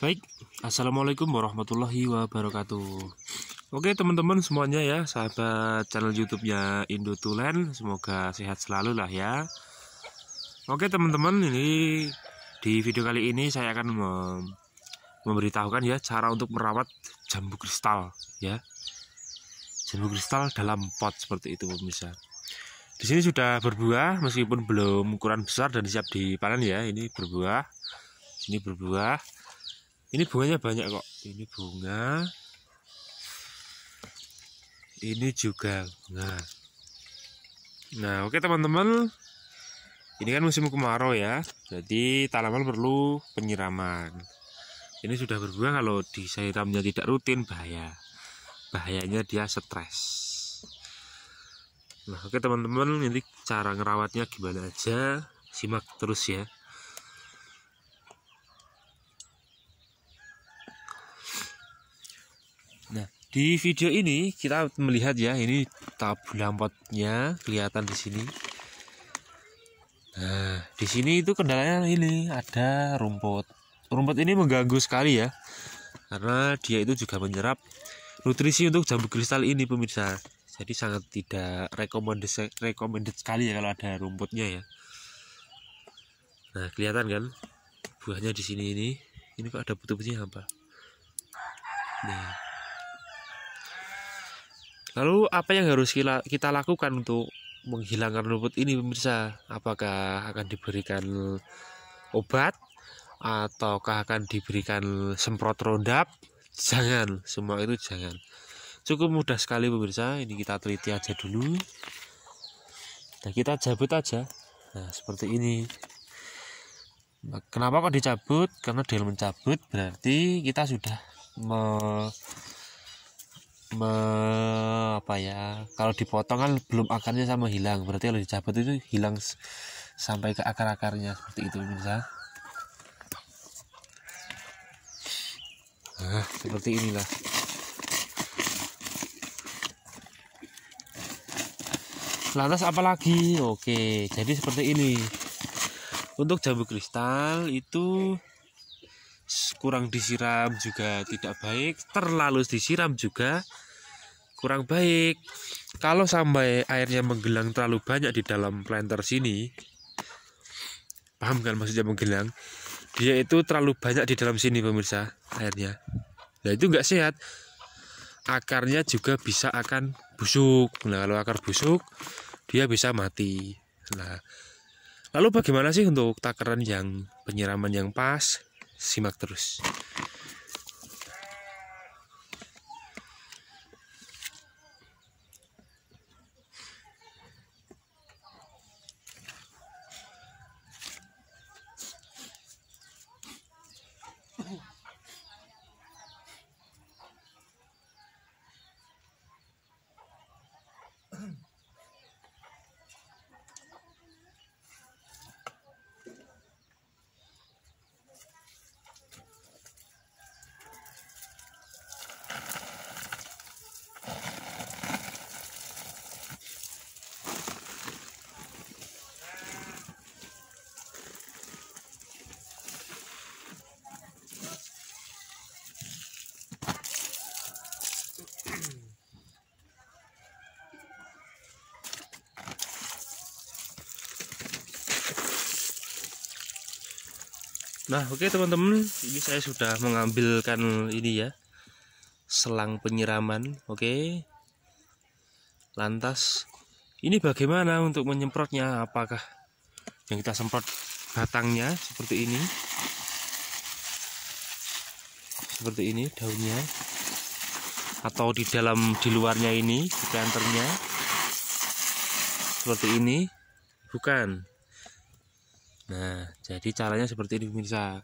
Baik, Assalamualaikum warahmatullahi wabarakatuh Oke teman-teman semuanya ya Sahabat channel youtube-nya Indotulen Semoga sehat selalu lah ya Oke teman-teman ini Di video kali ini saya akan Memberitahukan ya Cara untuk merawat jambu kristal ya Jambu kristal dalam pot seperti itu pemirsa di sini sudah berbuah meskipun belum ukuran besar dan siap dipanen ya ini berbuah ini berbuah ini bunganya banyak kok ini bunga ini juga bunga nah oke teman-teman ini kan musim kemarau ya jadi tanaman perlu penyiraman ini sudah berbunga, kalau disiramnya tidak rutin bahaya bahayanya dia stres nah oke teman-teman ini cara ngerawatnya gimana aja simak terus ya Di video ini kita melihat ya ini tabu potnya kelihatan di sini. Nah, di sini itu kendalanya ini ada rumput. Rumput ini mengganggu sekali ya. Karena dia itu juga menyerap nutrisi untuk jambu kristal ini pemirsa. Jadi sangat tidak recommended recommended sekali ya kalau ada rumputnya ya. Nah, kelihatan kan buahnya di sini ini. Ini kok ada putih-putihnya apa? Nih. Lalu apa yang harus kita lakukan untuk menghilangkan rumput ini pemirsa? Apakah akan diberikan obat ataukah akan diberikan semprot rondap? Jangan, semua itu jangan. Cukup mudah sekali pemirsa, ini kita teliti aja dulu. Nah, kita cabut aja. Nah, seperti ini. Nah, kenapa kok dicabut? Karena dia mencabut berarti kita sudah me, apa ya kalau dipotong kan belum akarnya sama hilang berarti kalau dicabut itu hilang sampai ke akar akarnya seperti itu pemirsa nah, seperti inilah lantas apalagi oke jadi seperti ini untuk jambu kristal itu kurang disiram juga tidak baik terlalu disiram juga kurang baik. Kalau sampai airnya menggelang terlalu banyak di dalam planter sini, paham kan maksudnya menggelang? Dia itu terlalu banyak di dalam sini pemirsa airnya. Nah itu nggak sehat. Akarnya juga bisa akan busuk. Nah kalau akar busuk, dia bisa mati. Nah lalu bagaimana sih untuk takaran yang penyiraman yang pas? Simak terus. Nah oke okay, teman-teman ini saya sudah mengambilkan ini ya selang penyiraman oke okay. lantas ini bagaimana untuk menyemprotnya apakah yang kita semprot batangnya seperti ini seperti ini daunnya atau di dalam di luarnya ini di planternya seperti ini bukan Nah, jadi caranya seperti ini pemirsa.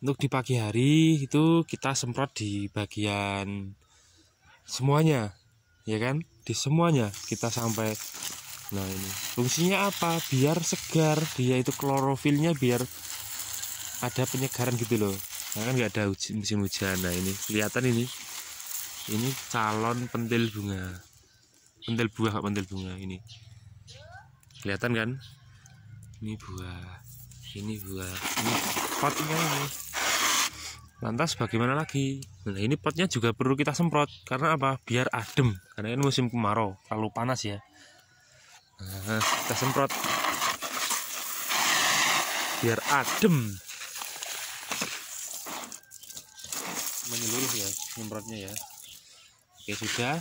Untuk di pagi hari itu kita semprot di bagian semuanya, ya kan? Di semuanya kita sampai Nah, ini. Fungsinya apa? Biar segar, dia itu klorofilnya biar ada penyegaran gitu loh. Nah, kan nggak ada musim hujan. Nah, ini kelihatan ini. Ini calon pentil bunga. Pentil buah, pentil bunga ini. Kelihatan kan? ini buah ini buah ini potnya ini lantas bagaimana lagi nah ini potnya juga perlu kita semprot karena apa biar adem karena ini musim kemarau terlalu panas ya nah, kita semprot biar adem menyeluruh ya semprotnya ya oke sudah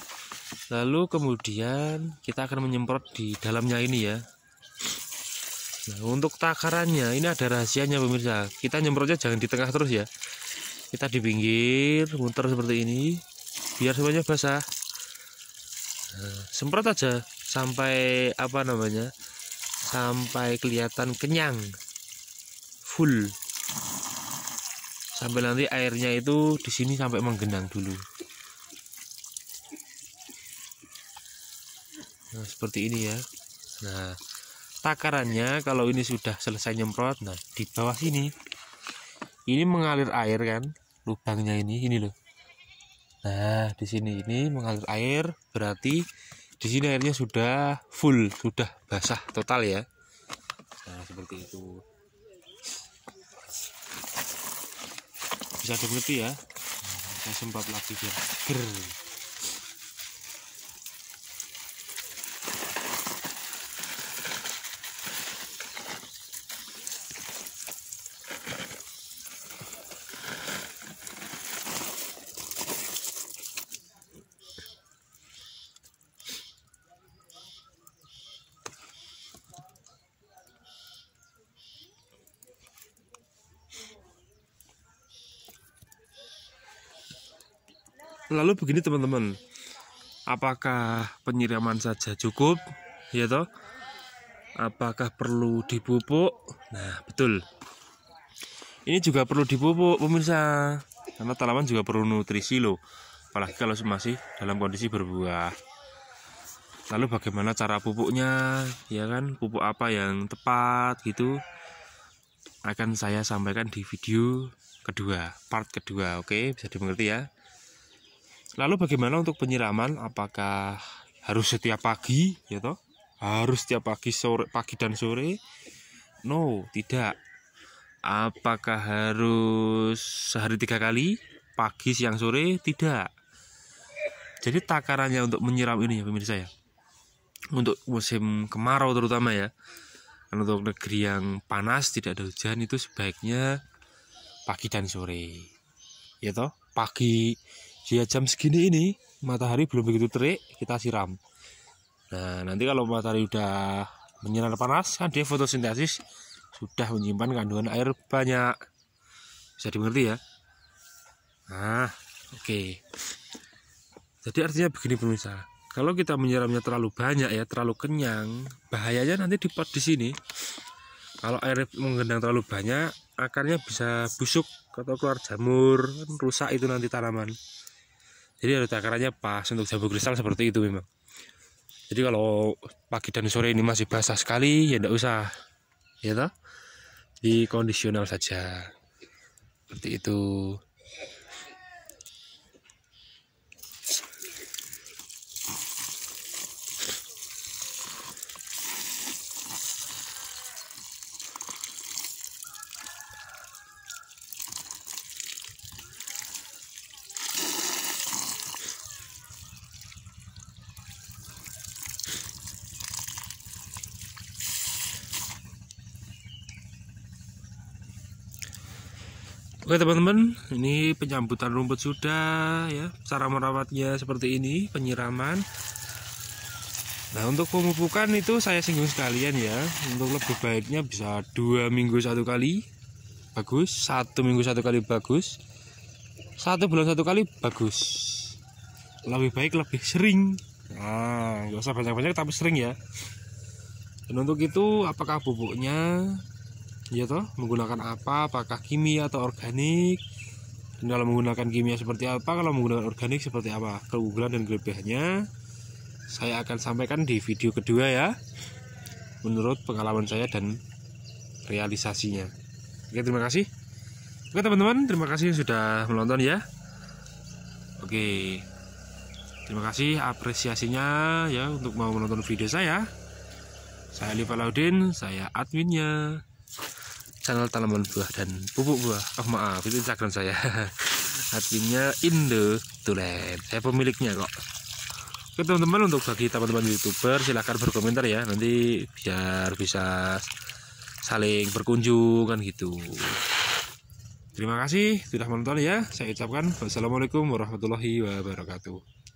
lalu kemudian kita akan menyemprot di dalamnya ini ya Nah, untuk takarannya ini ada rahasianya pemirsa. Kita nyemprotnya jangan di tengah terus ya. Kita di pinggir, muter seperti ini biar semuanya basah. Nah, semprot aja sampai apa namanya? Sampai kelihatan kenyang. Full. Sampai nanti airnya itu di sini sampai menggenang dulu. Nah, seperti ini ya. Nah, takarannya kalau ini sudah selesai nyemprot nah di bawah sini ini mengalir air kan lubangnya ini ini loh nah di sini ini mengalir air berarti di sini airnya sudah full sudah basah total ya nah seperti itu bisa dimengerti ya saya sempat lagi biar ger lalu begini teman-teman apakah penyiraman saja cukup ya toh apakah perlu dipupuk nah betul ini juga perlu dipupuk pemirsa karena tanaman juga perlu nutrisi loh apalagi kalau masih dalam kondisi berbuah lalu bagaimana cara pupuknya ya kan pupuk apa yang tepat gitu akan saya sampaikan di video kedua part kedua oke bisa dimengerti ya Lalu bagaimana untuk penyiraman? Apakah harus setiap pagi ya toh? Harus setiap pagi sore pagi dan sore? No, tidak. Apakah harus sehari tiga kali? Pagi, siang, sore? Tidak. Jadi takarannya untuk menyiram ini ya pemirsa ya. Untuk musim kemarau terutama ya. Dan untuk negeri yang panas tidak ada hujan itu sebaiknya pagi dan sore. Ya toh? Pagi dia jam segini ini matahari belum begitu terik kita siram nah nanti kalau matahari udah menyinar panas kan dia fotosintesis sudah menyimpan kandungan air banyak bisa dimengerti ya nah oke okay. jadi artinya begini pemirsa kalau kita menyiramnya terlalu banyak ya terlalu kenyang bahayanya nanti di pot di sini kalau air menggendang terlalu banyak akarnya bisa busuk atau keluar jamur rusak itu nanti tanaman jadi ada takarannya pas untuk jambu kristal seperti itu memang jadi kalau pagi dan sore ini masih basah sekali ya tidak usah ya toh di kondisional saja seperti itu Oke teman-teman, ini penyambutan rumput sudah ya. Cara merawatnya seperti ini, penyiraman. Nah untuk pemupukan itu saya singgung sekalian ya. Untuk lebih baiknya bisa dua minggu satu kali, bagus. Satu minggu satu kali bagus. Satu bulan satu kali bagus. Lebih baik lebih sering. Nah, gak usah banyak-banyak tapi sering ya. Dan untuk itu apakah pupuknya ya toh menggunakan apa apakah kimia atau organik dan kalau menggunakan kimia seperti apa kalau menggunakan organik seperti apa keunggulan dan kelebihannya saya akan sampaikan di video kedua ya menurut pengalaman saya dan realisasinya oke terima kasih oke teman-teman terima kasih sudah menonton ya oke terima kasih apresiasinya ya untuk mau menonton video saya saya Liva Laudin, saya adminnya channel tanaman buah dan pupuk buah oh maaf itu instagram saya Artinya indo Tulen saya pemiliknya kok oke teman-teman untuk bagi teman-teman youtuber silahkan berkomentar ya nanti biar bisa saling berkunjung kan gitu terima kasih sudah menonton ya saya ucapkan wassalamualaikum warahmatullahi wabarakatuh